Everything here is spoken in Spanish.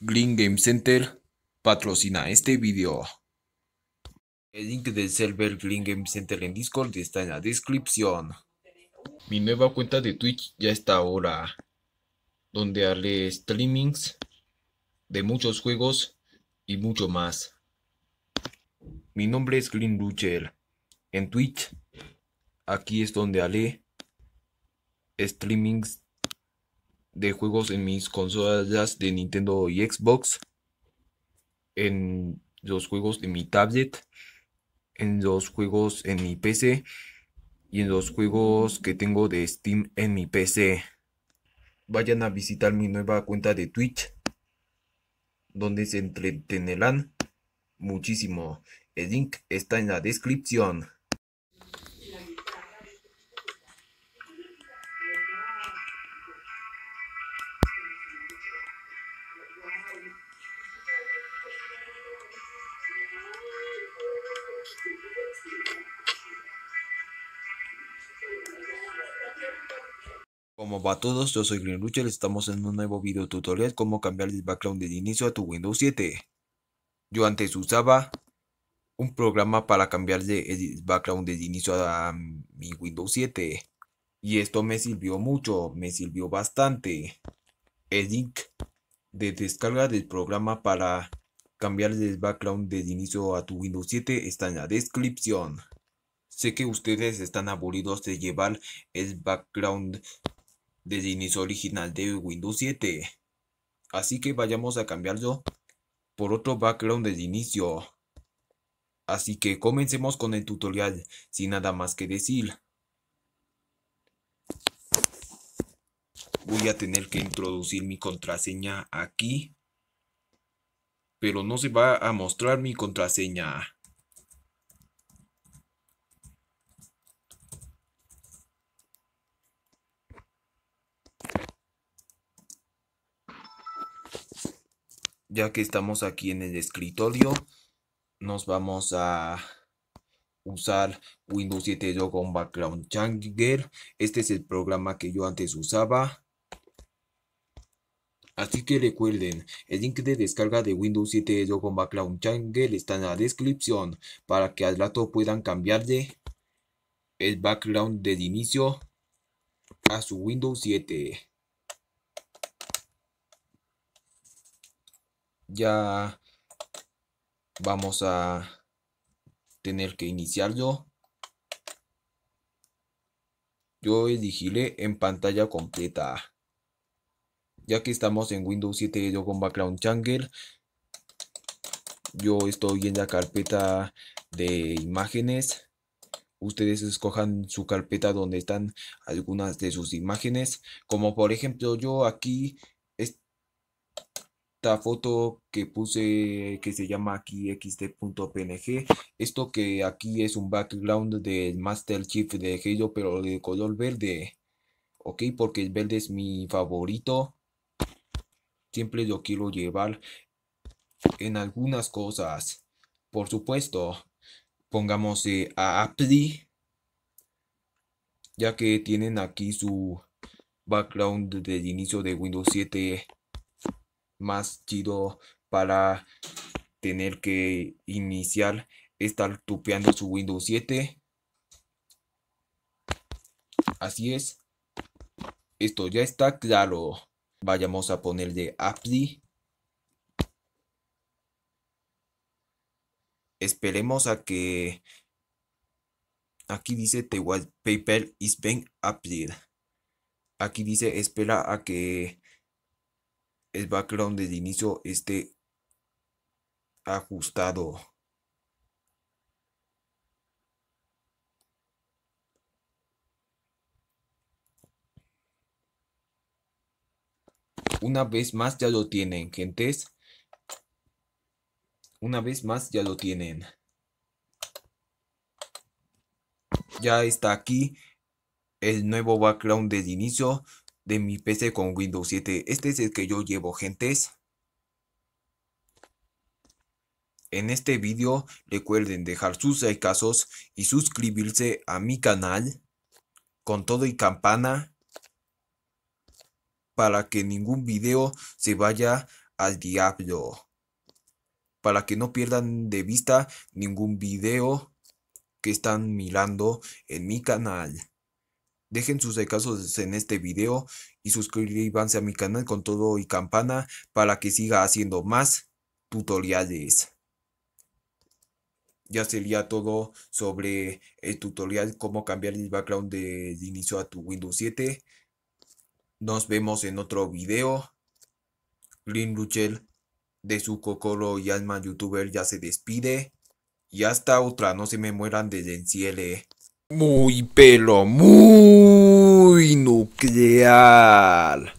Green Game Center patrocina este video. El link del server Green Game Center en Discord está en la descripción. Mi nueva cuenta de Twitch ya está ahora, donde haré streamings de muchos juegos y mucho más. Mi nombre es Green Luchel. En Twitch, aquí es donde haré streamings de juegos en mis consolas de Nintendo y Xbox, en los juegos de mi tablet, en los juegos en mi PC y en los juegos que tengo de Steam en mi PC. Vayan a visitar mi nueva cuenta de Twitch, donde se entretenerán muchísimo. El link está en la descripción. Como va a todos, yo soy Green y estamos en un nuevo video tutorial cómo cambiar el background de inicio a tu Windows 7. Yo antes usaba un programa para cambiar el background de inicio a mi Windows 7. Y esto me sirvió mucho, me sirvió bastante. El link de descarga del programa para cambiar el background de inicio a tu Windows 7 está en la descripción. Sé que ustedes están aburridos de llevar el background desde inicio original de Windows 7. Así que vayamos a cambiarlo por otro background de inicio. Así que comencemos con el tutorial, sin nada más que decir. Voy a tener que introducir mi contraseña aquí, pero no se va a mostrar mi contraseña. ya que estamos aquí en el escritorio, nos vamos a usar Windows 7 Yo con Background Changer. Este es el programa que yo antes usaba. Así que recuerden, el link de descarga de Windows 7 Yo con Background Changer está en la descripción para que al rato puedan cambiarle el background del inicio a su Windows 7. ya vamos a tener que iniciarlo. Yo elegiré en pantalla completa. Ya que estamos en Windows 7 yo con Background Changer, yo estoy en la carpeta de imágenes. Ustedes escojan su carpeta donde están algunas de sus imágenes. Como por ejemplo yo aquí foto que puse que se llama aquí xd.png esto que aquí es un background del master chief de Halo pero de color verde ok porque el verde es mi favorito siempre lo quiero llevar en algunas cosas por supuesto pongamos eh, a Apli ya que tienen aquí su background del inicio de Windows 7 más chido para tener que iniciar estar tupeando su Windows 7. Así es. Esto ya está claro. Vayamos a ponerle apply. Esperemos a que aquí dice the wallpaper paper is being applied. Aquí dice espera a que el background del inicio esté ajustado. Una vez más ya lo tienen, gentes. Una vez más ya lo tienen. Ya está aquí el nuevo background del inicio de mi PC con Windows 7. Este es el que yo llevo, gentes. En este vídeo recuerden dejar sus casos y suscribirse a mi canal con todo y campana para que ningún video se vaya al diablo. Para que no pierdan de vista ningún video que están mirando en mi canal. Dejen sus casos en este video y suscríbanse a mi canal con todo y campana para que siga haciendo más tutoriales. Ya sería todo sobre el tutorial cómo cambiar el background de inicio a tu Windows 7. Nos vemos en otro video. Lynn Luchel de su Cocoro y Alma Youtuber ya se despide. Y hasta otra, no se me mueran del cielo. Muy pelo, muy nuclear.